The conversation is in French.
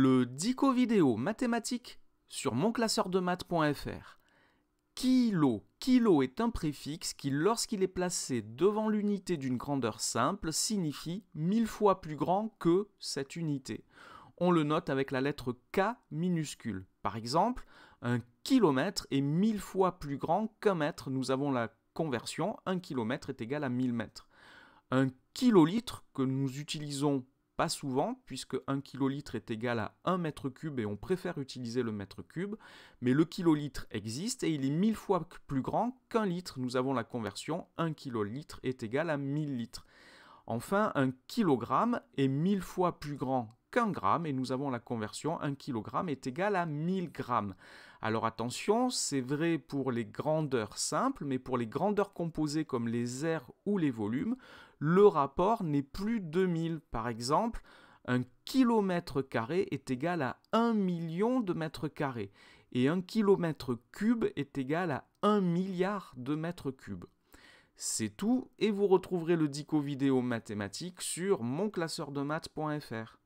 le dico vidéo mathématique sur monclasseurdemath.fr. Kilo, kilo est un préfixe qui, lorsqu'il est placé devant l'unité d'une grandeur simple, signifie mille fois plus grand que cette unité. On le note avec la lettre K minuscule. Par exemple, un kilomètre est mille fois plus grand qu'un mètre. Nous avons la conversion, un kilomètre est égal à 1000 mètres. Un kilolitre que nous utilisons pas souvent, puisque 1 kilolitre est égal à 1 mètre cube et on préfère utiliser le mètre cube, mais le kilolitre existe et il est mille fois plus grand qu'un litre. Nous avons la conversion 1 kilolitre est égal à 1000 litres. Enfin, un kilogramme est mille fois plus grand qu'un gramme et nous avons la conversion, 1 kg est égal à 1000 grammes. Alors attention, c'est vrai pour les grandeurs simples, mais pour les grandeurs composées comme les airs ou les volumes, le rapport n'est plus 2000. Par exemple, un kilomètre carré est égal à 1 million de mètres carrés et 1 kilomètre cube est égal à 1 milliard de mètres cubes. C'est tout et vous retrouverez le dico vidéo mathématique sur monclasseurdemath.fr.